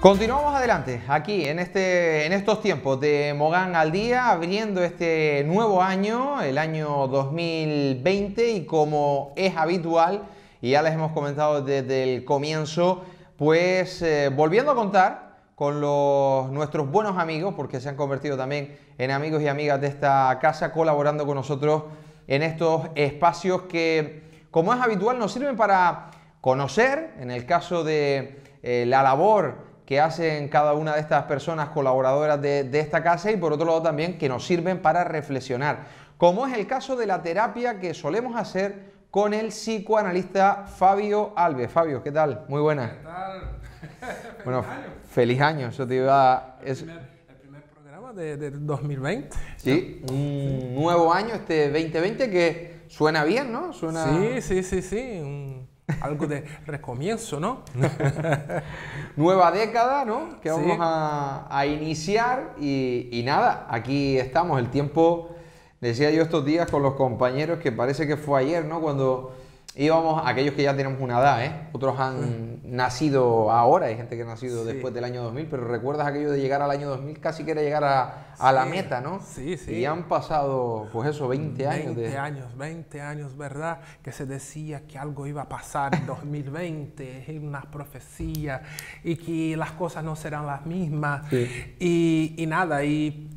Continuamos adelante aquí en, este, en estos tiempos de Mogán al día, abriendo este nuevo año, el año 2020, y como es habitual, y ya les hemos comentado desde el comienzo, pues eh, volviendo a contar con los, nuestros buenos amigos, porque se han convertido también en amigos y amigas de esta casa, colaborando con nosotros en estos espacios que, como es habitual, nos sirven para conocer, en el caso de eh, la labor, que hacen cada una de estas personas colaboradoras de, esta casa y por otro lado también que nos sirven para reflexionar, como es el caso de la terapia que solemos hacer con el psicoanalista Fabio Alves. Fabio, ¿qué tal? Muy buena. ¿Qué tal? feliz bueno, año. feliz año. Eso te el, primer, programa de, 2020. Sí, un nuevo año, este 2020, que suena bien, ¿no? Suena... Sí, sí, sí, sí algo de recomienzo, ¿no? Nueva década, ¿no? Que vamos a, iniciar y, y, nada, aquí estamos. El tiempo, decía yo estos días con los compañeros, que parece que fue ayer, ¿no? Cuando vamos, aquellos que ya tenemos una edad, ¿eh? otros han nacido ahora, hay gente que ha nacido después del año 2000, pero recuerdas aquello de llegar al año 2000, casi que era llegar a, la meta, ¿no? Sí, sí. Y han pasado, pues eso, 20 años. 20 años, 20 años, ¿verdad? Que se decía que algo iba a pasar en 2020, una profecía, y que las cosas no serán las mismas, y, y nada, y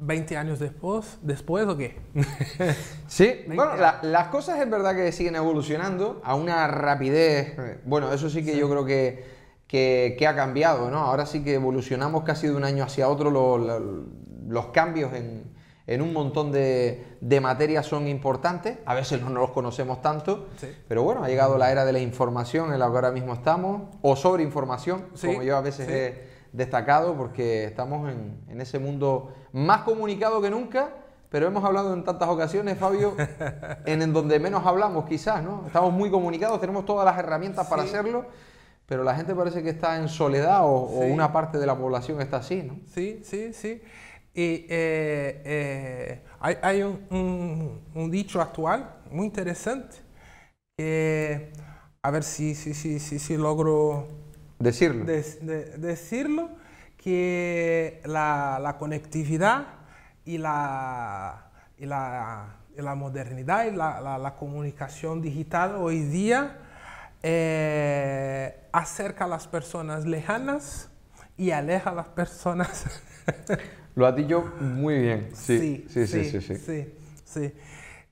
20 años después, después o qué? sí, bueno, las cosas es verdad que siguen evolucionando a una rapidez. Eh, bueno, eso sí que yo creo que, que, ha cambiado, ¿no? Ahora sí que evolucionamos casi de un año hacia otro los cambios en, un montón de, de, materias son importantes. A veces no, los conocemos tanto, pero bueno, ha llegado la era de la información en la que ahora mismo estamos, o sobre información, como yo a veces he destacado, porque estamos en, en ese mundo más comunicado que nunca, pero hemos hablado en tantas ocasiones, Fabio, en, donde menos hablamos quizás, ¿no? Estamos muy comunicados, tenemos todas las herramientas para hacerlo, pero la gente parece que está en soledad o, una parte de la población está así, ¿no? Sí, sí, sí. Y eh, eh, hay, un, dicho actual muy interesante que, a ver si, si, si, si, logro decirlo. decirlo que la, conectividad y la, y la, modernidad y la, comunicación digital hoy día eh, acerca a las personas lejanas y aleja a las personas. Lo has dicho muy bien. Sí, sí, sí, sí. sí, sí,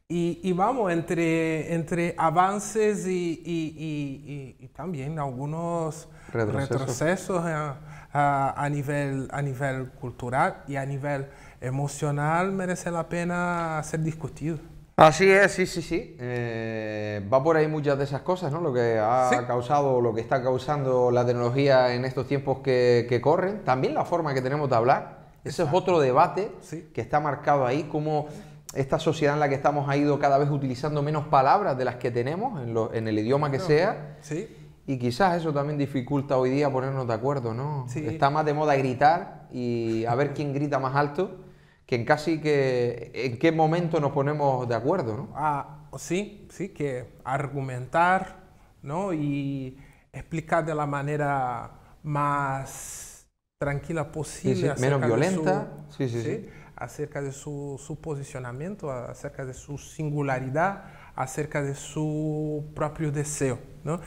y, y, vamos, entre, entre avances y, y, y también algunos retrocesos, ah, a, nivel, a nivel cultural y a nivel emocional merece la pena ser discutido. Así es, sí, sí, sí. Eh, va por ahí muchas de esas cosas, ¿no? Lo que ha causado, lo que está causando la tecnología en estos tiempos que, corren. También la forma que tenemos de hablar. Ese es otro debate que está marcado ahí, como esta sociedad en la que estamos ha ido cada vez utilizando menos palabras de las que tenemos, en, el idioma que sea. Sí. Y quizás eso también dificulta hoy día ponernos de acuerdo, ¿no? Está más de moda gritar y a ver quién grita más alto, que en casi que en qué momento nos ponemos de acuerdo, ¿no? Ah, sí, sí, que argumentar, ¿no? Y explicar de la manera más tranquila posible. menos violenta. sí, acerca de su, su posicionamiento, acerca de su singularidad, acerca de su propio deseo, ¿no?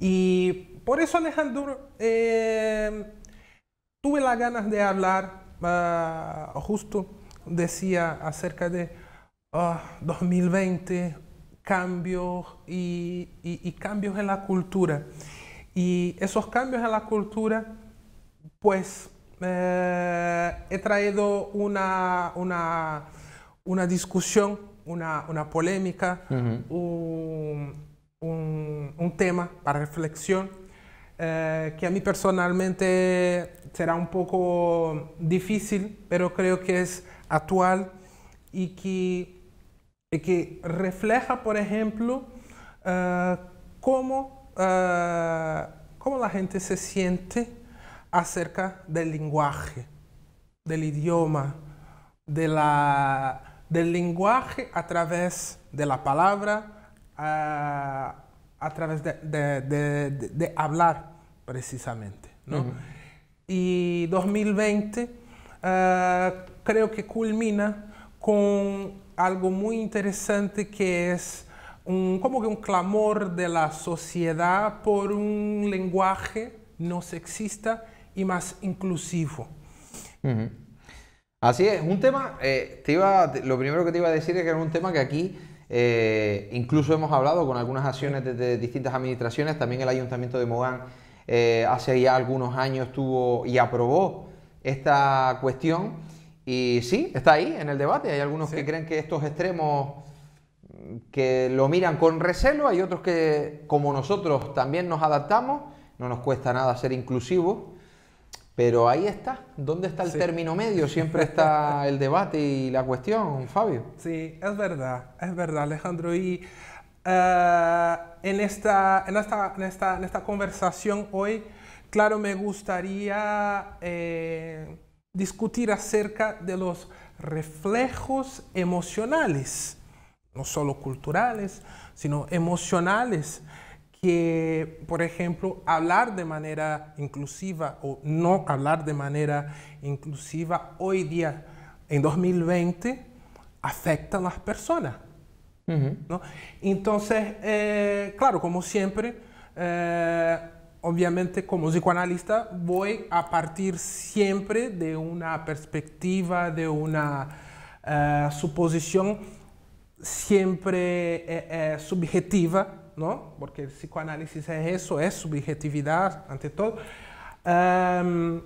Y por eso, Alejandro, eh, tuve las ganas de hablar, ah, justo decía acerca de 2020, ah, cambios y, cambios en la cultura. Y esos cambios en la cultura, pues eh, he traído una, una, discusión, una, polémica, un un, tema para reflexión eh, que a mí personalmente será un poco difícil, pero creo que es actual y que, refleja, por ejemplo, eh, eh, cómo, la gente se siente acerca del lenguaje, del idioma, del lenguaje a través de la palabra, a, través de, hablar precisamente. Y 2020 eh, creo que culmina con algo muy interesante que es un, como que un clamor de la sociedad por un lenguaje no sexista y más inclusivo. Así es, un tema, eh, lo primero que te iba a decir es que era un tema que aquí eh, incluso hemos hablado con algunas acciones de, distintas administraciones, también el Ayuntamiento de Mogán eh, hace ya algunos años tuvo y aprobó esta cuestión y sí, está ahí en el debate, hay algunos que creen que estos extremos mm, que lo miran con recelo, hay otros que como nosotros también nos adaptamos, no nos cuesta nada ser inclusivos pero ahí está, ¿dónde está el término medio? Siempre está el debate y la cuestión, Fabio. Sí, es verdad, es verdad, Alejandro. Y eh, en, esta, en, esta, conversación hoy, claro, me gustaría eh, discutir acerca de los reflejos emocionales, no solo culturales, sino emocionales que, por ejemplo, hablar de manera inclusiva o no hablar de manera inclusiva hoy día, en 2020, afecta a las personas. Entonces, eh, claro, como siempre, eh, obviamente como psicoanalista voy a partir siempre de una perspectiva, de una eh, suposición siempre subjetiva ¿no? Porque el psicoanálisis es eso, es subjetividad ante todo. Em,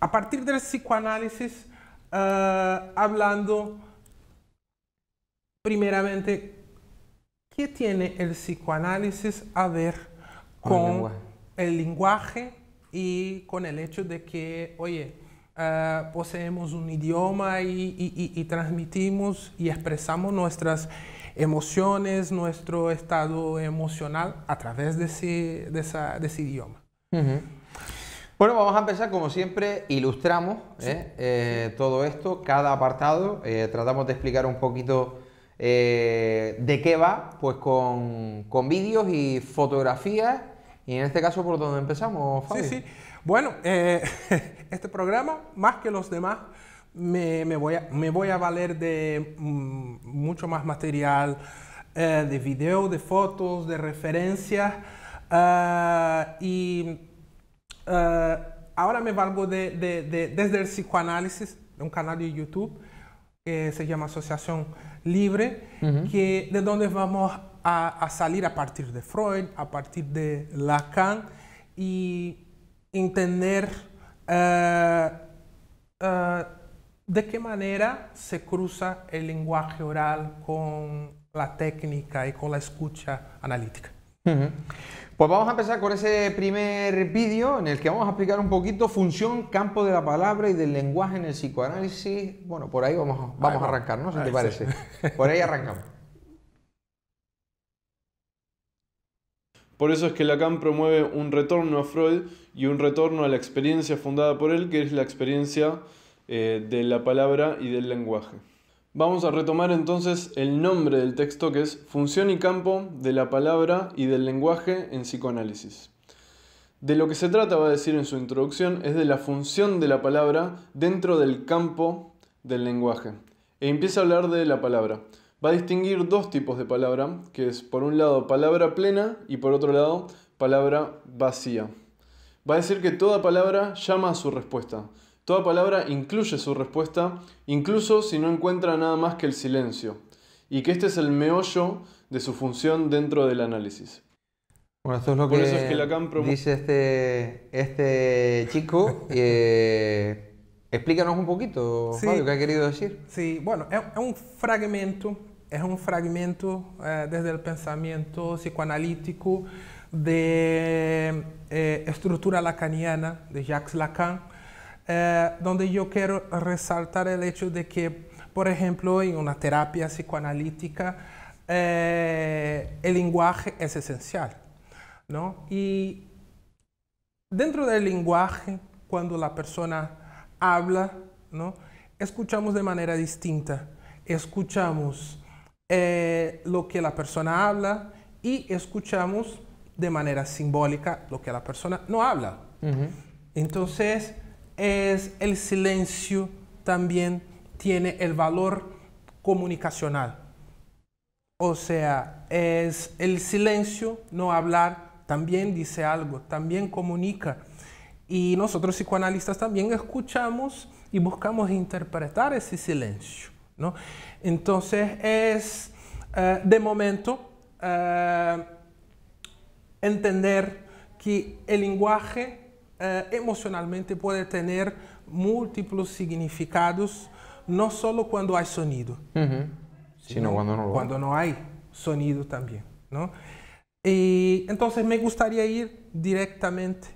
a partir del psicoanálisis, eh, hablando primeramente, ¿qué tiene el psicoanálisis a ver con, el, lenguaje. y con el hecho de que, oye, eh, poseemos un idioma y, y, transmitimos y expresamos nuestras emociones, nuestro estado emocional a través de ese, idioma. Bueno, vamos a empezar, como siempre, ilustramos ¿eh? Eh, todo esto, cada apartado, eh, tratamos de explicar un poquito de qué va, pues con, vídeos y fotografías, y en este caso por dónde empezamos, Fabio. Sí, sí. Bueno, este programa, más que los demás, me, voy, a, me voy a valer de mm, mucho más material, eh, de video, de fotos, de referencias. Eh, y eh, ahora me valgo de, desde el psicoanálisis, de un canal de YouTube que se llama Asociación Libre, que, de donde vamos a, salir a partir de Freud, a partir de Lacan y entender de qué manera se cruza el lenguaje oral con la técnica y con la escucha analítica. Pues vamos a empezar con ese primer vídeo en el que vamos a explicar un poquito función, campo de la palabra y del lenguaje en el psicoanálisis. Bueno, por ahí vamos, vamos a arrancar, ¿no? Si te parece. Por ahí arrancamos. Por eso es que Lacan promueve un retorno a Freud y un retorno a la experiencia fundada por él, que es la experiencia eh, de la palabra y del lenguaje. Vamos a retomar entonces el nombre del texto que es Función y campo de la palabra y del lenguaje en psicoanálisis. De lo que se trata, va a decir en su introducción, es de la función de la palabra dentro del campo del lenguaje. E empieza a hablar de la palabra. Va a distinguir dos tipos de palabra, que es por un lado palabra plena y por otro lado palabra vacía. Va a decir que toda palabra llama a su respuesta. Toda palabra incluye su respuesta, incluso si no encuentra nada más que el silencio, y que este es el meollo de su función dentro del análisis. Bueno, esto es lo que, dice este, este chico. Eh, explícanos un poquito, lo Fabio, qué ha querido decir. Sí, bueno, es, un fragmento, es un fragmento eh, desde el pensamiento psicoanalítico de eh, estructura lacaniana de Jacques Lacan eh, donde yo quiero resaltar el hecho de que, por ejemplo, en una terapia psicoanalítica, eh, el lenguaje es esencial. ¿no? Y dentro del lenguaje, cuando la persona habla, ¿no? escuchamos de manera distinta. Escuchamos eh, lo que la persona habla y escuchamos de manera simbólica lo que la persona no habla. Entonces, es el silencio también tiene el valor comunicacional. O sea, es el silencio, no hablar, también dice algo, también comunica. Y nosotros psicoanalistas también escuchamos y buscamos interpretar ese silencio. ¿no? Entonces es, eh, de momento, eh, entender que el lenguaje eh, emocionalmente puede tener múltiples significados, no solo cuando hay sonido, sino, cuando, no, cuando hay. no hay sonido también. Y entonces me gustaría ir directamente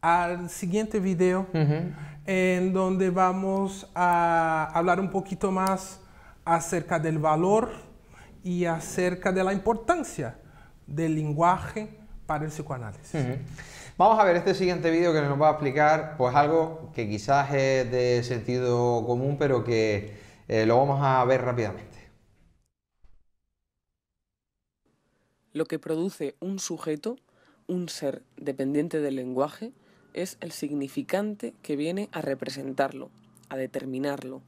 al siguiente video, en donde vamos a hablar un poquito más acerca del valor y acerca de la importancia del lenguaje para el psicoanálisis. Vamos a ver este siguiente vídeo que nos va a explicar pues algo que quizás es de sentido común, pero que eh, lo vamos a ver rápidamente. Lo que produce un sujeto, un ser dependiente del lenguaje, es el significante que viene a representarlo, a determinarlo.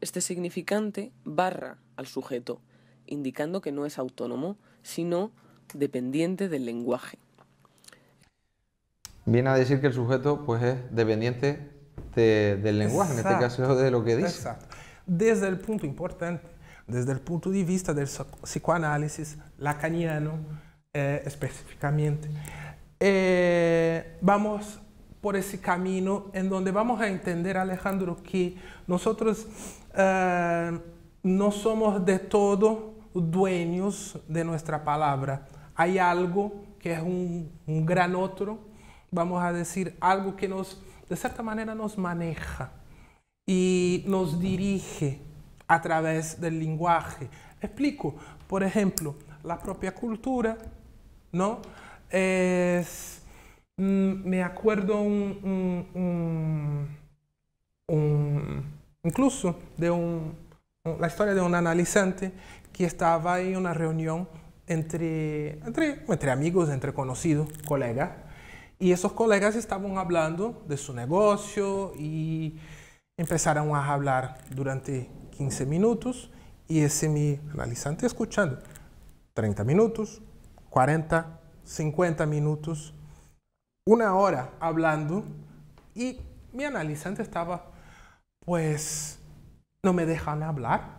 Este significante barra al sujeto, indicando que no es autónomo, sino dependiente del lenguaje viene a decir que el sujeto pues, es dependiente del lenguaje, en este caso de lo que dice. Exacto. Desde el punto importante, desde el punto de vista del psicoanálisis lacaniano eh, específicamente, eh, vamos por ese camino en donde vamos a entender, Alejandro, que nosotros eh, no somos de todo dueños de nuestra palabra. Hay algo que es un, un gran otro vamos a decir, algo que nos, de cierta manera, nos maneja y nos dirige a través del lenguaje. Explico, por ejemplo, la propia cultura, ¿no? Es, mm, me acuerdo incluso de la historia de un analizante que estaba en una reunión entre, entre, entre amigos, entre conocidos, colegas, y esos colegas estaban hablando de su negocio y empezaron a hablar durante 15 minutos y ese mi analizante escuchando 30 minutos, 40, 50 minutos, una hora hablando y mi analizante estaba, pues, no me dejan hablar.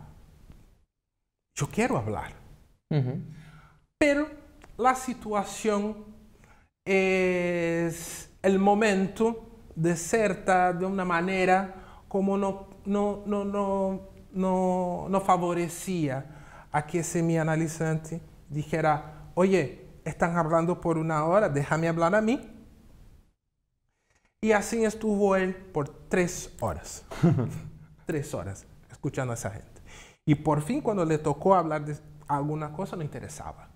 Yo quiero hablar. Pero la situación es el momento de cierta, de una manera, como no, no, no, no, no, no favorecía a que ese mi analizante dijera, oye, están hablando por una hora, déjame hablar a mí. Y así estuvo él por tres horas. tres horas escuchando a esa gente. Y por fin cuando le tocó hablar de alguna cosa, no interesaba.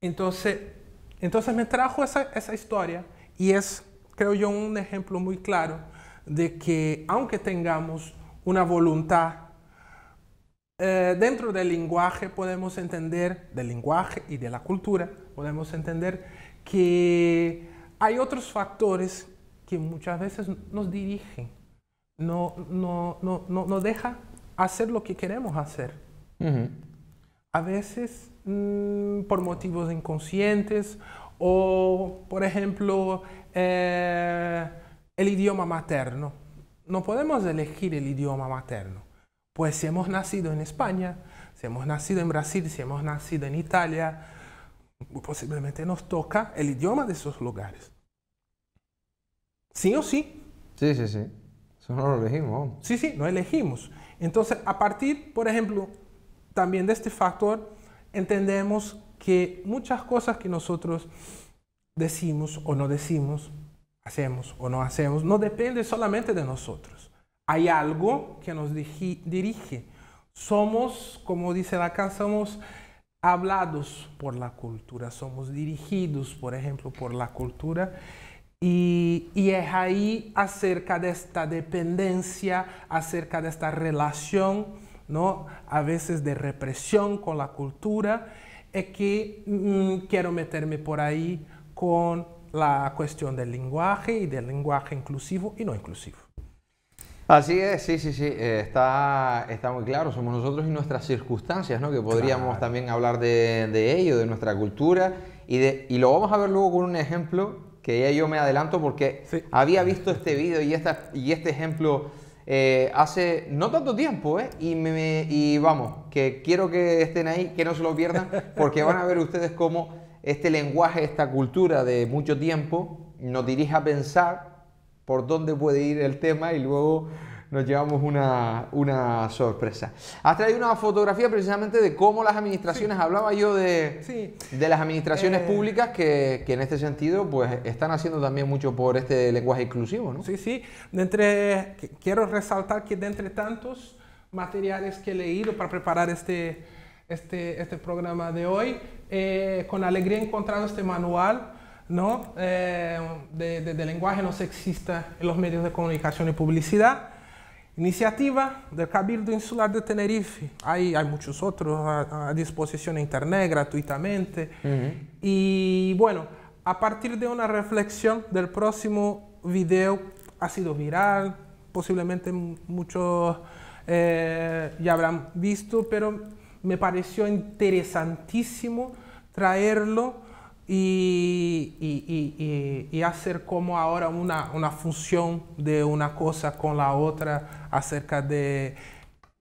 Entonces, entonces me trajo esa, historia y es, creo yo, un ejemplo muy claro de que aunque tengamos una voluntad eh, dentro del lenguaje podemos entender, del lenguaje y de la cultura, podemos entender que hay otros factores que muchas veces nos dirigen, no, nos deja hacer lo que queremos hacer a veces mm, por motivos inconscientes o, por ejemplo, eh, el idioma materno. No podemos elegir el idioma materno, pues si hemos nacido en España, si hemos nacido en Brasil, si hemos nacido en Italia, posiblemente nos toca el idioma de esos lugares. Sí o sí. Sí, sí, sí. Eso no lo elegimos. Sí, sí, no elegimos. Entonces, a partir, por ejemplo, también de este factor entendemos que muchas cosas que nosotros decimos o no decimos, hacemos o no hacemos, no depende solamente de nosotros. Hay algo que nos dirige. Somos, como dice la somos hablados por la cultura, somos dirigidos, por ejemplo, por la cultura. y, es ahí acerca de esta dependencia, acerca de esta relación ¿no? a veces de represión con la cultura, es eh, que mm, quiero meterme por ahí con la cuestión del lenguaje y del lenguaje inclusivo y no inclusivo. Así es, sí, sí, sí, eh, está, está muy claro, somos nosotros y nuestras circunstancias, ¿no? Que podríamos también hablar de, ello, de nuestra cultura, y, de, y lo vamos a ver luego con un ejemplo que ya yo me adelanto porque había visto este vídeo y, y este ejemplo eh, hace no tanto tiempo, ¿eh? Y, me, y vamos, que quiero que estén ahí, que no se lo pierdan, porque van a ver ustedes cómo este lenguaje, esta cultura de mucho tiempo, nos dirige a pensar por dónde puede ir el tema y luego nos llevamos una, una sorpresa. Has traído una fotografía precisamente de cómo las administraciones, hablaba yo de, sí. de las administraciones eh. públicas que, que, en este sentido pues están haciendo también mucho por este lenguaje inclusivo, ¿no? Sí, sí. De entre, quiero resaltar que de entre tantos materiales que he leído para preparar este, este, este programa de hoy, eh, con alegría he encontrado este manual ¿no? Eh, de, de lenguaje no sexista en los medios de comunicación y publicidad. Iniciativa del Cabildo Insular de Tenerife, hay, hay muchos otros a, disposición en internet gratuitamente. Y bueno, a partir de una reflexión del próximo video, ha sido viral, posiblemente muchos eh, ya habrán visto, pero me pareció interesantísimo traerlo y, y, y, hacer como ahora una, función de una cosa con la otra acerca de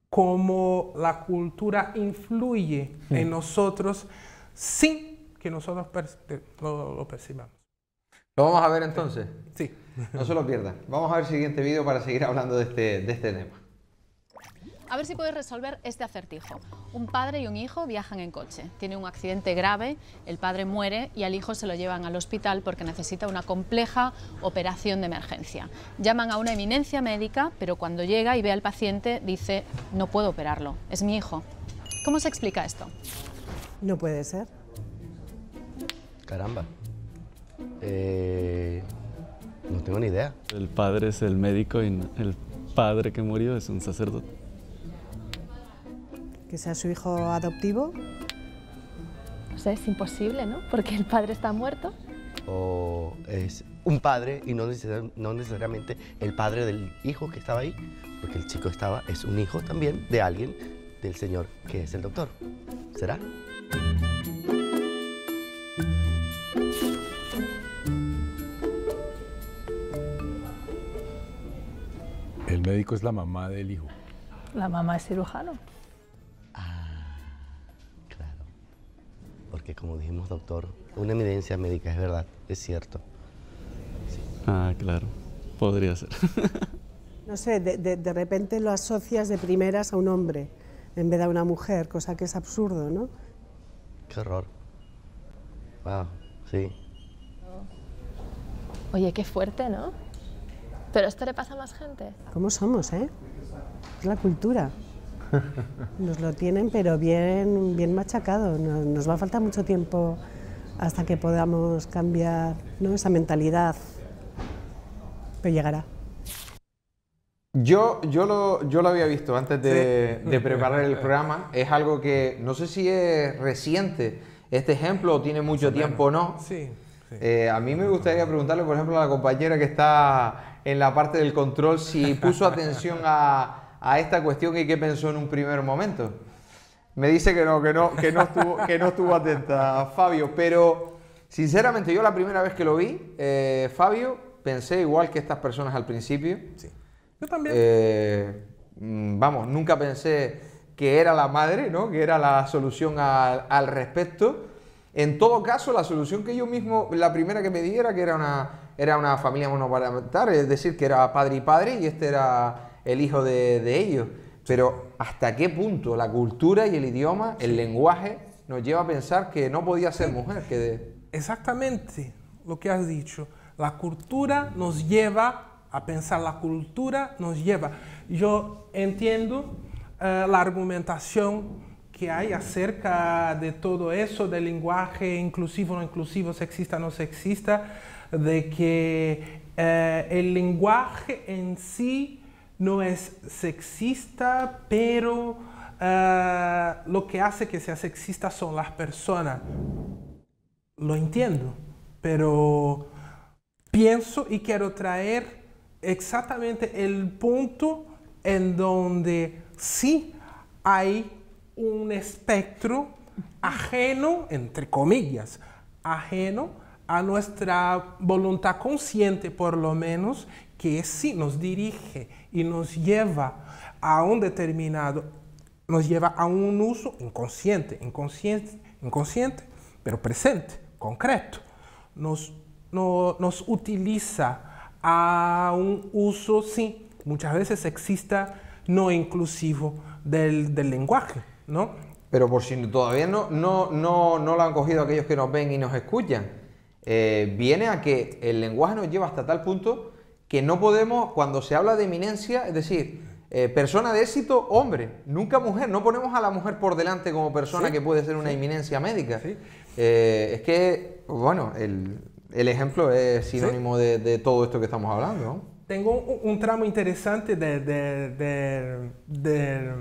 cómo la cultura influye mm. en nosotros sin que nosotros lo, percibamos. ¿Lo vamos a ver entonces? Sí. No se lo pierdan. Vamos a ver el siguiente vídeo para seguir hablando de este, de este tema. A ver si podéis resolver este acertijo. Un padre y un hijo viajan en coche. Tiene un accidente grave, el padre muere y al hijo se lo llevan al hospital porque necesita una compleja operación de emergencia. Llaman a una eminencia médica, pero cuando llega y ve al paciente dice, no puedo operarlo, es mi hijo. ¿Cómo se explica esto? No puede ser. Caramba. Eh, no tengo ni idea. El padre es el médico y el padre que murió es un sacerdote que sea su hijo adoptivo? O sea, es imposible, ¿no? Porque el padre está muerto. O es un padre y no, no necesariamente el padre del hijo que estaba ahí, porque el chico estaba, es un hijo también de alguien del señor que es el doctor. ¿Será? El médico es la mamá del hijo. La mamá es cirujano. porque como dijimos doctor, una evidencia médica es verdad, es cierto. Ah, claro, podría ser. no sé, de, repente lo asocias de primeras a un hombre en vez de a una mujer, cosa que es absurdo, ¿no? Qué horror. Wow, sí. Oye, qué fuerte, ¿no? Pero esto le pasa a más gente. ¿Cómo somos, eh? Es la cultura. Nos lo tienen, pero bien, bien machacado. Nos, va a faltar mucho tiempo hasta que podamos cambiar esa mentalidad. Pero llegará. Yo, yo, lo, yo lo había visto antes de, preparar el programa. Es algo que no sé si es reciente este ejemplo tiene mucho tiempo o no. Eh, a mí me gustaría preguntarle, por ejemplo, a la compañera que está en la parte del control si puso atención a, a esta cuestión y qué pensó en un primer momento. Me dice que no, que no, que no, estuvo, que no estuvo atenta, Fabio, pero sinceramente yo la primera vez que lo vi, eh, Fabio, pensé igual que estas personas al principio. Sí. Yo también. Eh, mm, vamos, nunca pensé que era la madre, ¿no? Que era la solución al, respecto. En todo caso, la solución que yo mismo, la primera que me diera que era una, era una familia monoparental, es decir, que era padre y padre, y este era el hijo de, ellos. Pero hasta qué punto la cultura y el idioma, el lenguaje, nos lleva a pensar que no podía ser mujer. Que Exactamente lo que has dicho. La cultura nos lleva a pensar, la cultura nos lleva. Yo entiendo eh, la argumentación que hay acerca de todo eso, del lenguaje inclusivo, no inclusivo, sexista, no sexista, de que eh, el lenguaje en sí no es sexista, pero ah, lo que hace que sea sexista son las personas. Lo entiendo, pero pienso y quiero traer exactamente el punto en donde sí hay un espectro ajeno, entre comillas, ajeno a nuestra voluntad consciente, por lo menos, que sí nos dirige y nos lleva a un determinado, nos lleva a un uso inconsciente, inconsciente, inconsciente pero presente, concreto. Nos, nos utiliza a un uso, sí, muchas veces exista no inclusivo del, del lenguaje, ¿no? Pero por si todavía no, no, no, no lo han cogido aquellos que nos ven y nos escuchan, eh, viene a que el lenguaje nos lleva hasta tal punto que no podemos, cuando se habla de eminencia, es decir, eh, persona de éxito, hombre, nunca mujer, no ponemos a la mujer por delante como persona que puede ser una eminencia médica. Eh, es que, bueno, el, ejemplo es sinónimo de, todo esto que estamos hablando. Tengo un, tramo interesante de, de,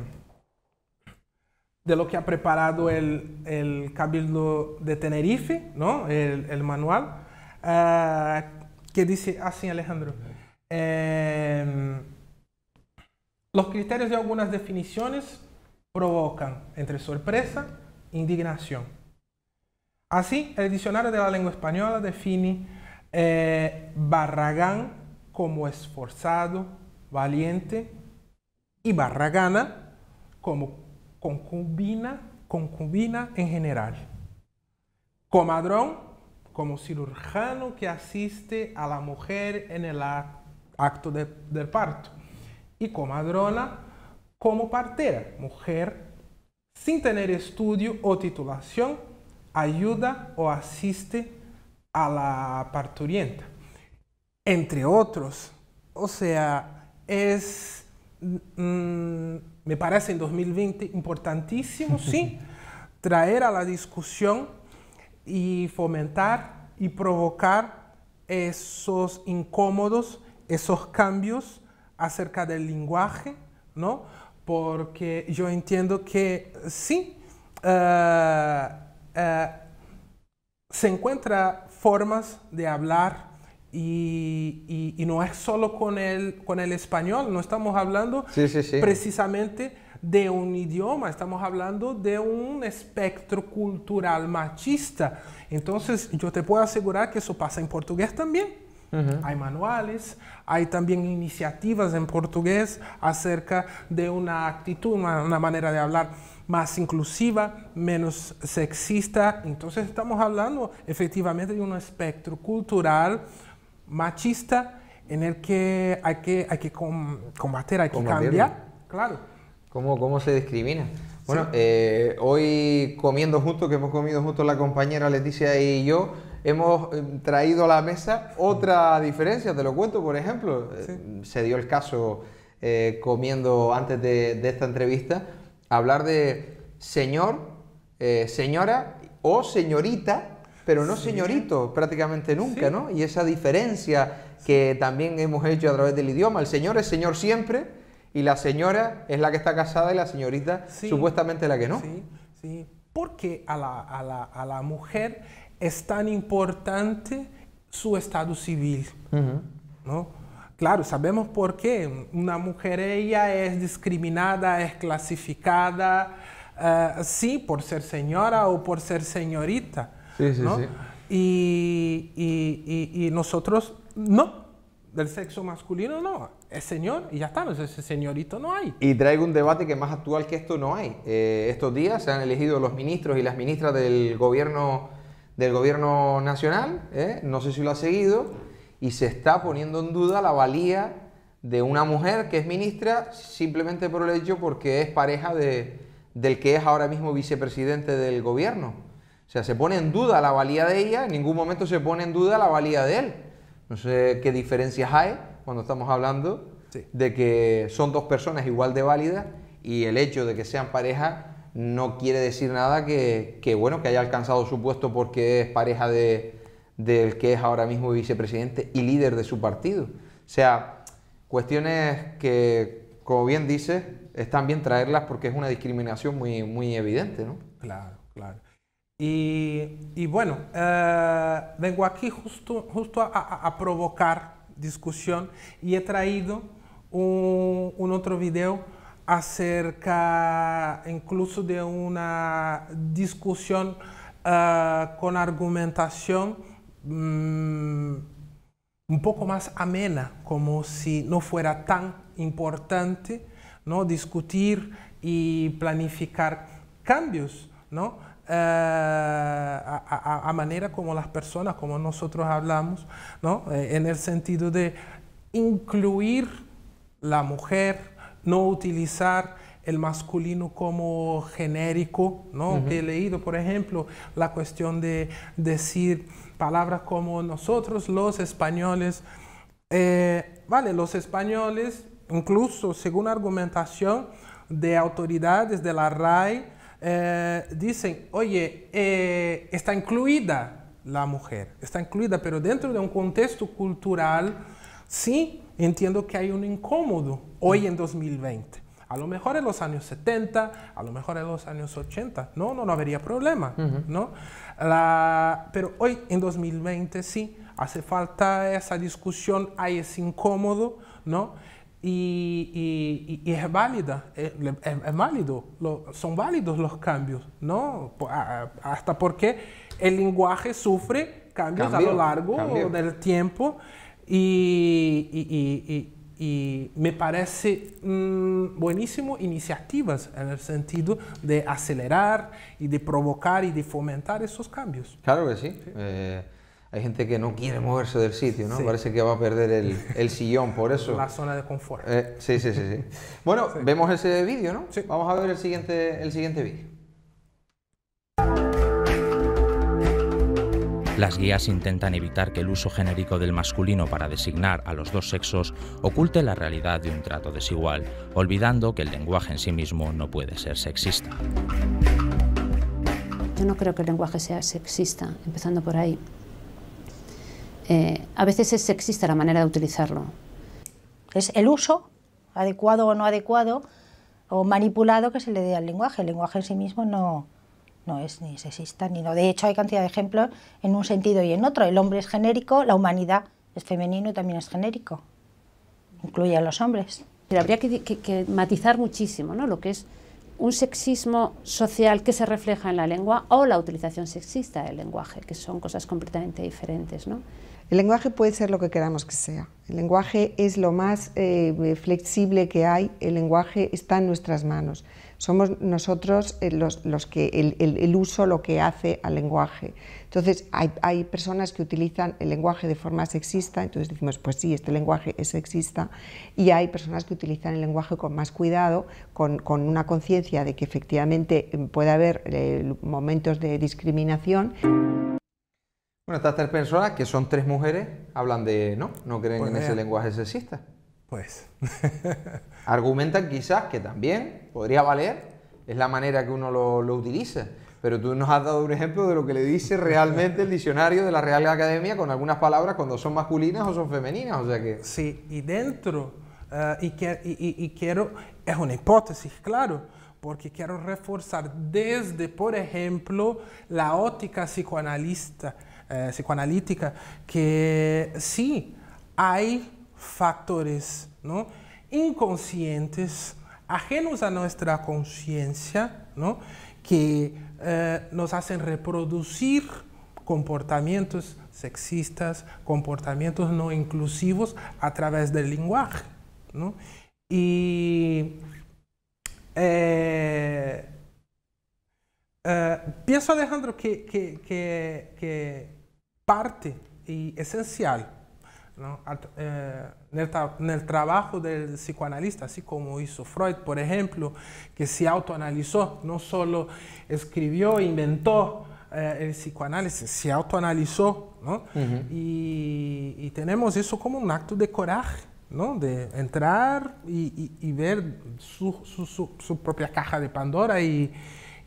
lo que ha preparado el, Cabildo de Tenerife, ¿no? el, manual, eh, que dice así, Alejandro. Em, los criterios de algunas definiciones provocan entre sorpresa e indignación. Así, el diccionario de la lengua española define eh, Barragán como esforzado, valiente y Barragana como concubina, concubina en general. Comadrón como cirujano que asiste a la mujer en el acto acto de, del parto. Y comadrona como partera, mujer sin tener estudio o titulación, ayuda o asiste a la parturienta, entre otros. O sea, es, mm, me parece en 2020 importantísimo, sí, traer a la discusión y fomentar y provocar esos incómodos esos cambios acerca del lenguaje, ¿no? Porque yo entiendo que sí, eh, eh, se encuentran formas de hablar y, no es solo con el, con el español, no estamos hablando precisamente de un idioma, estamos hablando de un espectro cultural machista. Entonces yo te puedo asegurar que eso pasa en portugués también. Hay manuales, hay también iniciativas en portugués acerca de una actitud, una, manera de hablar más inclusiva, menos sexista. Entonces estamos hablando efectivamente de un espectro cultural machista en el que hay que, hay que hay que cambiar. Claro. ¿Cómo, ¿Cómo se discrimina? Bueno, eh, hoy comiendo juntos, que hemos comido juntos la compañera Leticia y yo, hemos eh, traído a la mesa otra diferencia, te lo cuento, por ejemplo, eh, se dio el caso eh, comiendo antes de, esta entrevista, hablar de señor, señora o señorita, pero no señorito prácticamente nunca, ¿no? Y esa diferencia que también hemos hecho a través del idioma, el señor es señor siempre y la señora es la que está casada y la señorita supuestamente la que no. Sí, sí porque a la, a la, a la mujer es tan importante su estado civil. ¿no? Claro, sabemos por qué. Una mujer ella es discriminada, es clasificada, eh, sí, por ser señora o por ser señorita. Sí, sí, sí. Y, nosotros no, del sexo masculino no, es señor y ya está, no ese señorito no hay. Y traigo un debate que más actual que esto no hay. Eh, estos días se han elegido los ministros y las ministras del gobierno del gobierno nacional, ¿eh? no sé si lo ha seguido, y se está poniendo en duda la valía de una mujer que es ministra simplemente por el hecho porque es pareja de, del que es ahora mismo vicepresidente del gobierno. O sea, se pone en duda la valía de ella, en ningún momento se pone en duda la valía de él. No sé qué diferencias hay cuando estamos hablando de que son dos personas igual de válidas y el hecho de que sean pareja no quiere decir nada que, bueno, que haya alcanzado su puesto porque es pareja del que es ahora mismo vicepresidente y líder de su partido. O sea, cuestiones que, como bien dices, están bien traerlas porque es una discriminación muy, evidente, Claro, claro. Y, bueno, eh, vengo aquí justo, justo a, provocar discusión y he traído un otro video acerca incluso de una discusión eh, con argumentación mm, un poco más amena, como si no fuera tan importante ¿no? discutir y planificar cambios ¿no? Eh, a, manera como las personas, como nosotros hablamos, ¿no? Eh, en el sentido de incluir la mujer, no utilizar el masculino como genérico, ¿no? he leído, por ejemplo, la cuestión de decir palabras como nosotros los españoles. Eh, vale, los españoles, incluso según argumentación de autoridades de la RAI, eh, dicen, oye, eh, está incluida la mujer, está incluida, pero dentro de un contexto cultural, sí, entiendo que hay un incómodo hoy mm. en 2020. A lo mejor en los años 70, a lo mejor en los años 80, no, no, no habría problema, ¿no? pero hoy en 2020 sí, hace falta esa discusión, hay ese incómodo, ¿no? Y, es válida, eh, es, válido, son válidos los cambios, ¿no? Hasta porque el lenguaje sufre cambios a lo largo del tiempo y me parece mm, buenísimo iniciativas en el sentido de acelerar y de provocar y de fomentar esos cambios. Claro que sí. Eh, hay gente que no quiere moverse del sitio, ¿no? Parece que va a perder el, sillón, por eso. La zona de confort. Eh, sí, sí, sí, sí. Bueno, vemos ese vídeo, ¿no? Vamos a ver el siguiente, el siguiente vídeo. Las guías intentan evitar que el uso genérico del masculino para designar a los dos sexos oculte la realidad de un trato desigual, olvidando que el lenguaje en sí mismo no puede ser sexista. Yo no creo que el lenguaje sea sexista, empezando por ahí. Eh, a veces es sexista la manera de utilizarlo. Es el uso, adecuado o no adecuado, o manipulado que se le dé al lenguaje. El lenguaje en sí mismo no, no es ni sexista ni no. De hecho, hay cantidad de ejemplos en un sentido y en otro. El hombre es genérico, la humanidad es femenino y también es genérico. Incluye a los hombres. Pero habría que, matizar muchísimo ¿no? lo que es un sexismo social que se refleja en la lengua o la utilización sexista del lenguaje, que son cosas completamente diferentes. ¿no? El lenguaje puede ser lo que queramos que sea. El lenguaje es lo más eh, flexible que hay. El lenguaje está en nuestras manos somos nosotros eh, los, que el, uso lo que hace al lenguaje. Entonces, hay, personas que utilizan el lenguaje de forma sexista, entonces decimos, pues sí, este lenguaje es sexista, y hay personas que utilizan el lenguaje con más cuidado, con, una conciencia de que efectivamente eh, puede haber eh, momentos de discriminación. Bueno, estas tres personas, que son tres mujeres, hablan de no, no creen pues en ese lenguaje sexista pues... Argumentan quizás que también podría valer, es la manera que uno lo, utiliza, pero tú nos has dado un ejemplo de lo que le dice realmente el diccionario de la Real Academia con algunas palabras cuando son masculinas o son femeninas, o sea que... Sí, y dentro, eh, y, quiero, es una hipótesis, claro, porque quiero reforzar desde, por ejemplo, la óptica psicoanalista, eh, psicoanalítica, que sí hay factores inconscientes, ajenos a nuestra conciencia, que eh, nos hacen reproducir comportamientos sexistas, comportamientos no inclusivos a través del lenguaje. Y eh, eh, pienso, Alejandro, que, que parte y esencial eh, en, el trabajo del psicoanalista, así como hizo Freud, por ejemplo, que se autoanalizó, no solo escribió, inventó eh, el psicoanálisis, se autoanalizó, y, tenemos eso como un acto de coraje. de entrar y, ver su, su propia caja de Pandora y,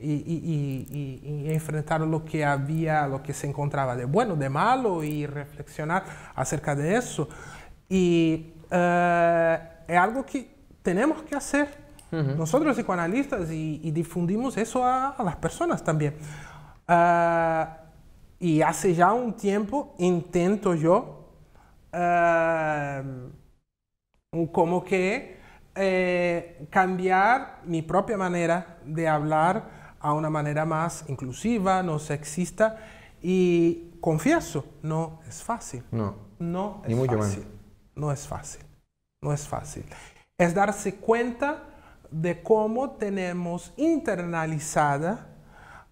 y, enfrentar lo que había, lo que se encontraba de bueno, de malo y reflexionar acerca de eso. Y eh, es algo que tenemos que hacer nosotros psicoanalistas y, difundimos eso a, las personas también. Eh, y hace ya un tiempo intento yo eh, como que cambiar mi propia manera de hablar a una manera más inclusiva, no sexista. Y confieso, no es fácil. No. No es fácil. No es fácil. No es fácil. Es darse cuenta de cómo tenemos internalizada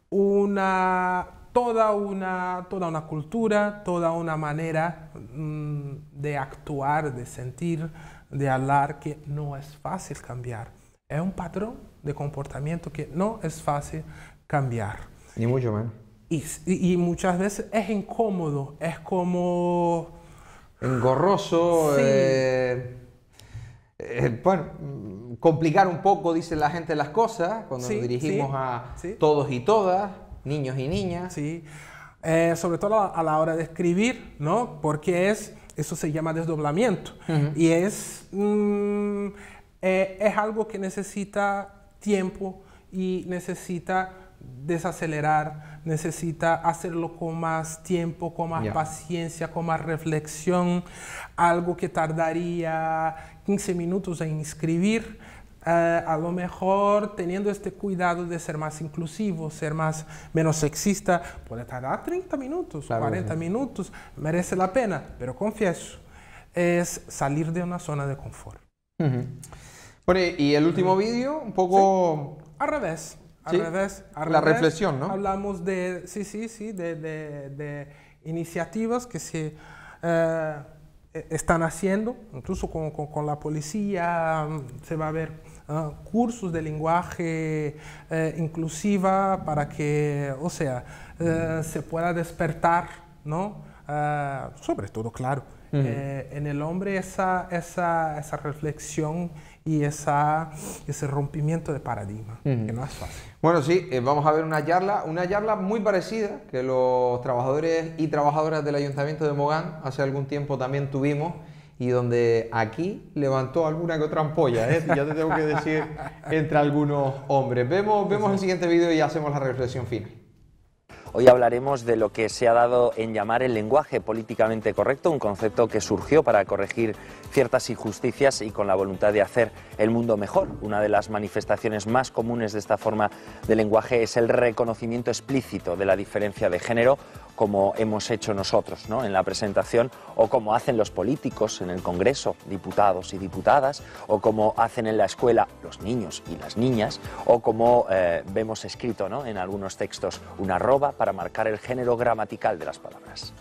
una, toda, una, toda una cultura, toda una manera mm, de actuar, de sentir, de hablar que no es fácil cambiar es un patrón de comportamiento que no es fácil cambiar. Ni mucho menos. Y, muchas veces es incómodo, es como... Engorroso. Eh, eh, bueno, complicar un poco, dice la gente, las cosas cuando nos dirigimos a todos y todas, niños y niñas. Sí, eh, sobre todo a, la hora de escribir, ¿no? Porque es, eso se llama desdoblamiento. Y es... Mm, eh, es algo que necesita tiempo y necesita desacelerar, necesita hacerlo con más tiempo, con más paciencia, con más reflexión, algo que tardaría 15 minutos en inscribir. Eh, a lo mejor teniendo este cuidado de ser más inclusivo, ser más menos sexista, puede tardar 30 minutos, claro, 40 minutos, merece la pena, pero confieso, es salir de una zona de confort y el último vídeo, un poco... Al revés. Al revés. Al La reflexión, ¿no? Hablamos de, sí, sí, sí, de, iniciativas que se... Eh, e, están haciendo, incluso con, con, la policía, mm, se va a ver ah, cursos de lenguaje eh, inclusiva para que, o sea, eh, se pueda despertar, ¿no? Ah, sobre todo, claro, en el hombre esa, esa, esa reflexión y esa, ese rompimiento de paradigma, que no es fácil. Bueno, sí, eh, vamos a ver una charla, una charla muy parecida que los trabajadores y trabajadoras del Ayuntamiento de Mogán hace algún tiempo también tuvimos y donde aquí levantó alguna que otra ampolla, ¿eh? ya te tengo que decir, entre algunos hombres. Vemos, vemos el siguiente vídeo y hacemos la reflexión final. Hoy hablaremos de lo que se ha dado en llamar el lenguaje políticamente correcto, un concepto que surgió para corregir ciertas injusticias y con la voluntad de hacer el mundo mejor. Una de las manifestaciones más comunes de esta forma de lenguaje es el reconocimiento explícito de la diferencia de género, como hemos hecho nosotros en la presentación o como hacen los políticos en el Congreso, diputados y diputadas, o como hacen en la escuela los niños y las niñas, o como eh, vemos escrito en algunos textos una arroba para marcar el género gramatical de las palabras.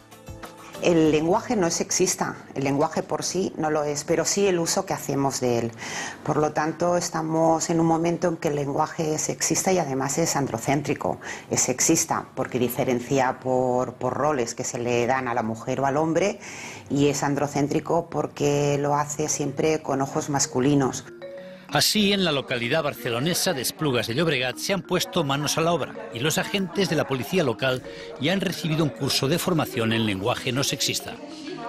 El lenguaje no es sexista, el lenguaje por sí no lo es, pero sí el uso que hacemos de él. Por lo tanto, estamos en un momento en que el lenguaje es sexista y además es androcéntrico, es sexista, porque diferencia por, roles que se le dan a la mujer o al hombre y es androcéntrico porque lo hace siempre con ojos masculinos. Así, en la localidad barcelonesa de Esplugas de Llobregat se han puesto manos a la obra y los agentes de la policía local ya han recibido un curso de formación en lenguaje no sexista.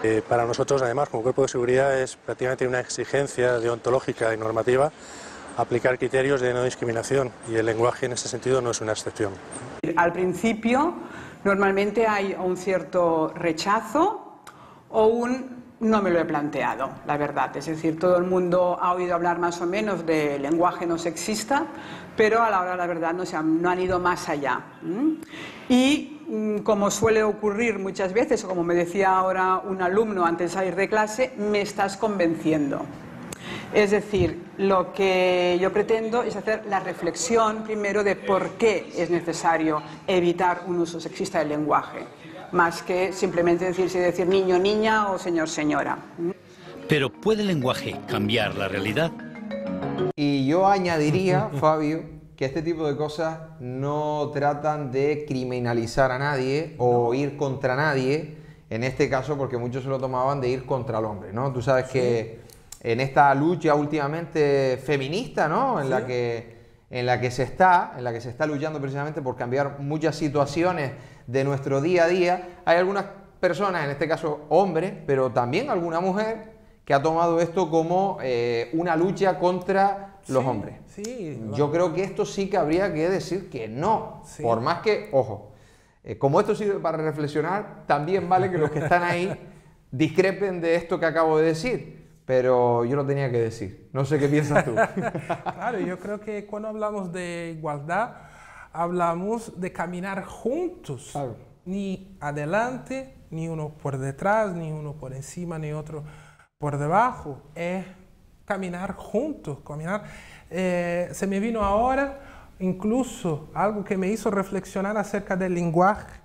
Eh, para nosotros, además, como cuerpo de seguridad, es prácticamente una exigencia deontológica y normativa aplicar criterios de no discriminación y el lenguaje en ese sentido no es una excepción. Al principio, normalmente hay un cierto rechazo o un no me lo he planteado, la verdad. Es decir, todo el mundo ha oído hablar más o menos de lenguaje no sexista, pero a la hora la verdad no, se han, no han ido más allá. Y mm, como suele ocurrir muchas veces, o como me decía ahora un alumno antes de salir de clase, me estás convenciendo. Es decir, lo que yo pretendo es hacer la reflexión primero de por qué es necesario evitar un uso sexista del lenguaje más que simplemente decirse decir niño, niña o señor, señora. Pero ¿puede el lenguaje cambiar la realidad? Y yo añadiría, Fabio, que este tipo de cosas no tratan de criminalizar a nadie o ir contra nadie, en este caso porque muchos se lo tomaban de ir contra el hombre, ¿no? Tú sabes que en esta lucha últimamente feminista, ¿no? En la que en la que se está, en la que se está luchando precisamente por cambiar muchas situaciones de nuestro día a día, hay algunas personas, en este caso hombres, pero también alguna mujer, que ha tomado esto como eh, una lucha contra los hombres. Sí, Yo creo que esto sí que habría que decir que no, por más que, ojo, eh, como esto sirve para reflexionar, también vale que los que están ahí discrepen de esto que acabo de decir. Pero yo lo tenía que decir. No sé qué piensas tú. claro, yo creo que cuando hablamos de igualdad, hablamos de caminar juntos, ni adelante, ni uno por detrás, ni uno por encima, ni otro por debajo, es caminar juntos, caminar. Eh, se me vino ahora incluso algo que me hizo reflexionar acerca del lenguaje.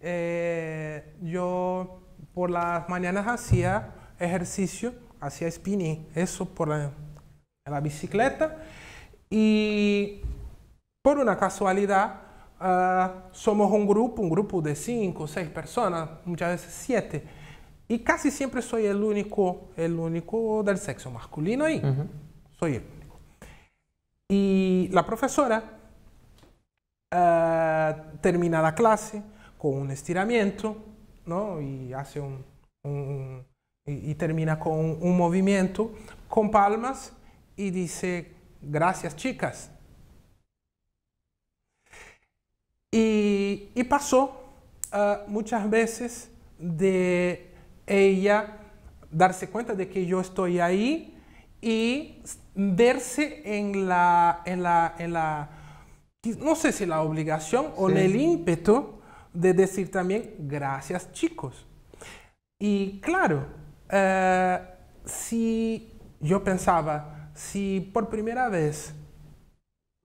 Eh, yo por las mañanas hacía ejercicio, hacía spinning, eso por la, la bicicleta, y por una casualidad, ah, somos un grupo, un grupo de cinco, seis personas, muchas veces siete, y casi siempre soy el único, el único del sexo masculino ahí. Soy el único. Y la profesora ah, termina la clase con un estiramiento, Y hace un, y, termina con un movimiento con palmas y dice, gracias chicas. Y, pasó ah, muchas veces de ella darse cuenta de que yo estoy ahí y verse en la, en la, no sé si la obligación o en el ímpetu de decir también gracias chicos. Y claro, ah, si yo pensaba, si por primera vez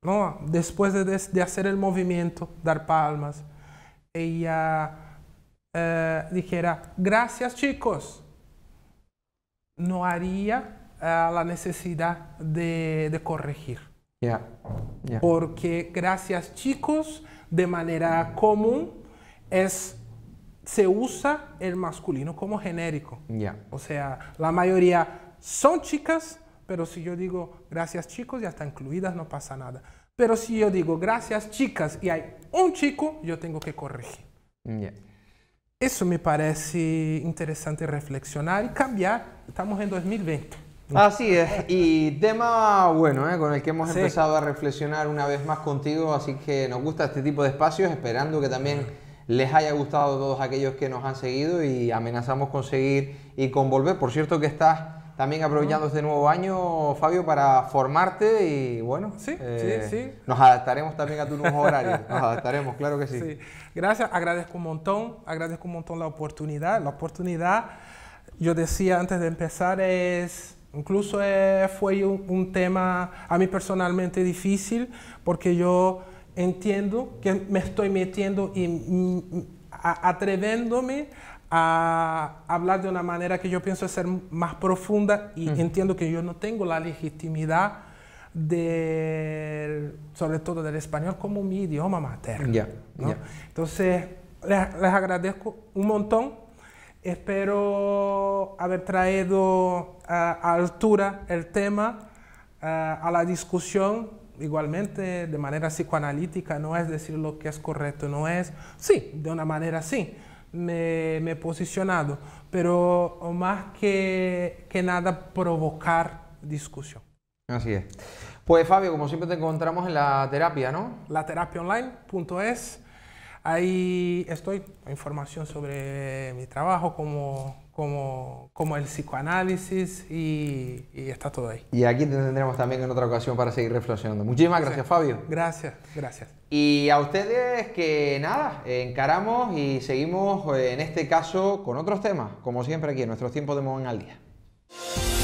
¿no? Después de, hacer el movimiento, dar palmas, ella eh, dijera, gracias chicos. No haría eh, la necesidad de, corregir. Porque gracias chicos, de manera común, es, se usa el masculino como genérico. O sea, la mayoría son chicas, pero si yo digo gracias chicos, ya está incluidas, no pasa nada. Pero si yo digo gracias chicas y hay un chico, yo tengo que corregir. Eso me parece interesante reflexionar y cambiar. Estamos en 2020. Así es, y tema bueno, ¿eh? con el que hemos empezado a reflexionar una vez más contigo, así que nos gusta este tipo de espacios, esperando que también les haya gustado a todos aquellos que nos han seguido y amenazamos con seguir y con volver. Por cierto que estás también aprovechando este nuevo año, Fabio, para formarte y bueno, sí, sí, eh, nos adaptaremos también a tu nuevo horario, nos adaptaremos, claro que sí. Gracias, agradezco un montón, agradezco un montón la oportunidad. La oportunidad, yo decía antes de empezar, es, incluso eh, fue un, tema a mí personalmente difícil porque yo entiendo que me estoy metiendo y mm, mm, atreviéndome a hablar de una manera que yo pienso ser más profunda y entiendo que yo no tengo la legitimidad de sobre todo del español como mi idioma materno. Entonces, les, les, agradezco un montón. Espero haber traído a altura el tema a la discusión, igualmente de manera psicoanalítica, no es decir lo que es correcto, no es, sí, de una manera sí me, he posicionado, pero más que, que nada provocar discusión. Así es. Pues Fabio, como siempre te encontramos en la terapia, ¿no? La terapia Ahí estoy, información sobre mi trabajo, como, como, como el psicoanálisis y, está todo ahí. Y aquí tendremos también en otra ocasión para seguir reflexionando. Muchísimas gracias, Fabio. Gracias, gracias. Y a ustedes que nada, encaramos y seguimos eh, en este caso con otros temas, como siempre aquí en nuestros tiempos de Moven al Día.